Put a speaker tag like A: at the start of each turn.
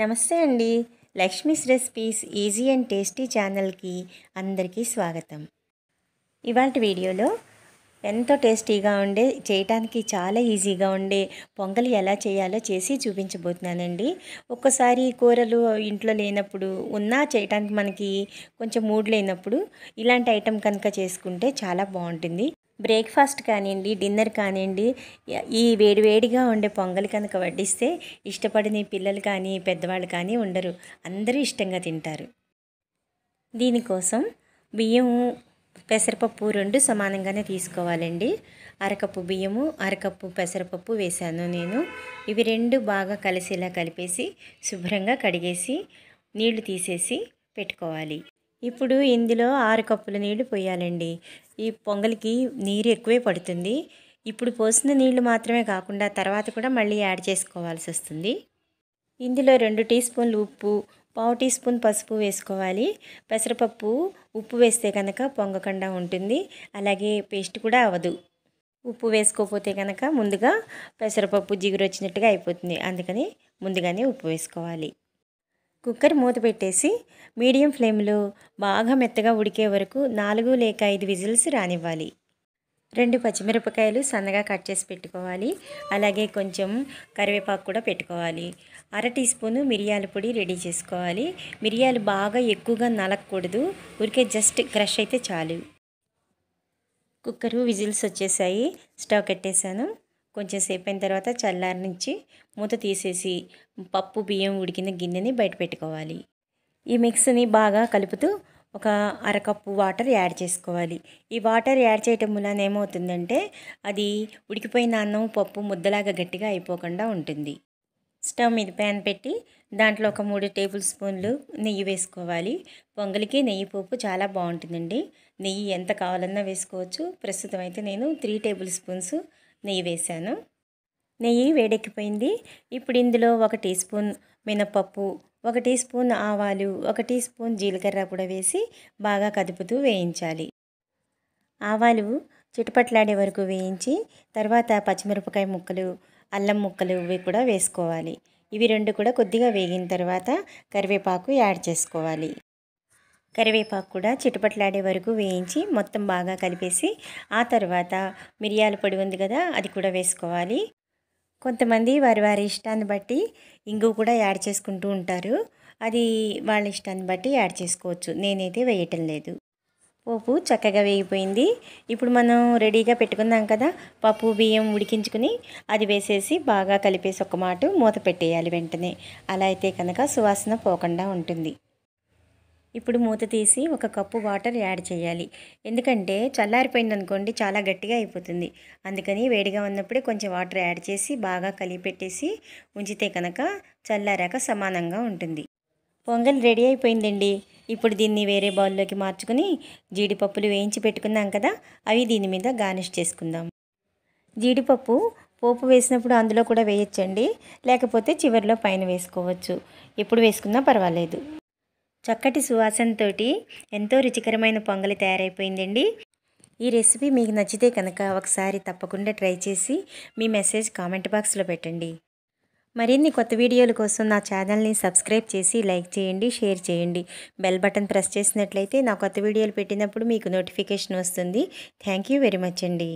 A: నమస్తే అండి Lakshmi's recipes easy and tasty ఛానల్కి అందరికీ స్వాగతం ఇవాళ వీడియోలో ఎంతో టేస్టీగా ఉండే చేయటానికి చాలా ఈజీగా ఉండే పొంగలి ఎలా చేయాలో చేసి చూపించబోతున్నానండి ఒక్కసారి కూరలు ఇంట్లో లేనప్పుడు ఉన్నా చేయటానికి మనకి కొంచెం మూడ్ లేనప్పుడు ఇలాంటి ఐటెం కనుక చేసుకుంటే చాలా బాగుంటుంది బ్రేక్ఫాస్ట్ కానివ్వండి డిన్నర్ కానివ్వండి ఈ వేడివేడిగా ఉండే పొంగల్ కనుక వడ్డిస్తే ఇష్టపడిన పిల్లలు కానీ పెద్దవాళ్ళు కానీ ఉండరు అందరూ ఇష్టంగా తింటారు దీనికోసం బియ్యం పెసరపప్పు రెండు సమానంగానే తీసుకోవాలండి అరకప్పు బియ్యము అరకప్పు పెసరపప్పు వేశాను నేను ఇవి రెండు బాగా కలిసేలా కలిపేసి శుభ్రంగా కడిగేసి నీళ్లు తీసేసి పెట్టుకోవాలి ఇప్పుడు ఇందులో ఆరు కప్పుల నీళ్లు పోయాలండి ఈ పొంగలికి నీరు ఎక్కువే పడుతుంది ఇప్పుడు పోసిన నీళ్లు మాత్రమే కాకుండా తర్వాత కూడా మళ్ళీ యాడ్ చేసుకోవాల్సి వస్తుంది ఇందులో రెండు టీ స్పూన్లు ఉప్పు పావు టీ స్పూన్ పసుపు వేసుకోవాలి పెసరపప్పు ఉప్పు వేస్తే కనుక పొంగకుండా ఉంటుంది అలాగే పేస్ట్ కూడా అవ్వదు ఉప్పు వేసుకోకపోతే కనుక ముందుగా పెసరపప్పు జిగురు వచ్చినట్టుగా అయిపోతుంది అందుకని ముందుగానే ఉప్పు వేసుకోవాలి కుక్కర్ మూత పెట్టేసి మీడియం ఫ్లేమ్లో బాగా మెత్తగా ఉడికే వరకు నాలుగు లేక ఐదు విజిల్స్ రానివ్వాలి రెండు పచ్చిమిరపకాయలు సన్నగా కట్ చేసి పెట్టుకోవాలి అలాగే కొంచెం కరివేపాకు కూడా పెట్టుకోవాలి అర టీ స్పూను మిరియాల పొడి రెడీ చేసుకోవాలి మిరియాలు బాగా ఎక్కువగా నలకూడదు ఉరికే జస్ట్ క్రష్ అయితే చాలు కుక్కరు విజిల్స్ వచ్చేసాయి స్టవ్ కట్టేశాను కొంచెం సేపు అయిన తర్వాత చల్లారి నుంచి మూత తీసేసి పప్పు బియ్యం ఉడికిన గిన్నెని బయట పెట్టుకోవాలి ఈ మిక్స్ని బాగా కలుపుతూ ఒక అరకప్పు వాటర్ యాడ్ చేసుకోవాలి ఈ వాటర్ యాడ్ చేయటం వలన ఏమవుతుందంటే అది ఉడికిపోయిన అన్నం పప్పు ముద్దలాగా గట్టిగా అయిపోకుండా ఉంటుంది స్టవ్ మీద ప్యాన్ పెట్టి దాంట్లో ఒక మూడు టేబుల్ స్పూన్లు నెయ్యి వేసుకోవాలి పొంగలికి నెయ్యి పోపు చాలా బాగుంటుందండి నెయ్యి ఎంత కావాలన్నా వేసుకోవచ్చు ప్రస్తుతం అయితే నేను త్రీ టేబుల్ స్పూన్స్ నెయ్యి వేశాను నెయ్యి వేడెక్కిపోయింది ఇప్పుడు ఇందులో ఒక టీ స్పూన్ మినపప్పు ఒక టీ స్పూన్ ఆవాలు ఒక టీ స్పూన్ జీలకర్ర కూడా వేసి బాగా కదుపుతూ వేయించాలి ఆవాలు చుట్టుపట్లాడే వరకు వేయించి తర్వాత పచ్చిమిరపకాయ ముక్కలు అల్లం ముక్కలు ఇవి కూడా వేసుకోవాలి ఇవి రెండు కూడా కొద్దిగా వేగిన తర్వాత కరివేపాకు యాడ్ చేసుకోవాలి కరివేపాకు కూడా చిటపట్లాడే వరకు వేయించి మొత్తం బాగా కలిపేసి ఆ తర్వాత మిరియాల పొడి ఉంది కదా అది కూడా వేసుకోవాలి కొంతమంది వారి వారి ఇష్టాన్ని బట్టి ఇంగు కూడా యాడ్ చేసుకుంటూ ఉంటారు అది వాళ్ళ ఇష్టాన్ని బట్టి యాడ్ చేసుకోవచ్చు నేనైతే వేయటం లేదు పోపు చక్కగా వేగిపోయింది ఇప్పుడు మనం రెడీగా పెట్టుకున్నాం కదా పప్పు బియ్యం ఉడికించుకుని అది వేసేసి బాగా కలిపేసి ఒక మాట మూత పెట్టేయాలి వెంటనే అలా అయితే కనుక సువాసన పోకుండా ఉంటుంది ఇప్పుడు మూత తీసి ఒక కప్పు వాటర్ యాడ్ చేయాలి ఎందుకంటే చల్లారిపోయింది అనుకోండి చాలా గట్టిగా అయిపోతుంది అందుకని వేడిగా ఉన్నప్పుడే కొంచెం వాటర్ యాడ్ చేసి బాగా కలిపెట్టేసి ఉంచితే కనుక చల్లారాక సమానంగా ఉంటుంది పొంగల్ రెడీ అయిపోయిందండి ఇప్పుడు దీన్ని వేరే బౌల్లోకి మార్చుకుని జీడిపప్పులు వేయించి పెట్టుకున్నాం కదా అవి దీని మీద గార్నిష్ చేసుకుందాం జీడిపప్పు పోపు వేసినప్పుడు అందులో కూడా వేయచ్చండి లేకపోతే చివరిలో పైన వేసుకోవచ్చు ఎప్పుడు వేసుకున్నా పర్వాలేదు చక్కటి సువాసనతో ఎంతో రుచికరమైన పొంగలి తయారైపోయిందండి ఈ రెసిపీ మీకు నచ్చితే కనుక ఒకసారి తప్పకుండా ట్రై చేసి మీ మెసేజ్ కామెంట్ బాక్స్లో పెట్టండి మరిన్ని కొత్త వీడియోల కోసం నా ఛానల్ని సబ్స్క్రైబ్ చేసి లైక్ చేయండి షేర్ చేయండి బెల్ బటన్ ప్రెస్ చేసినట్లయితే నా కొత్త వీడియోలు పెట్టినప్పుడు మీకు నోటిఫికేషన్ వస్తుంది థ్యాంక్ వెరీ మచ్ అండి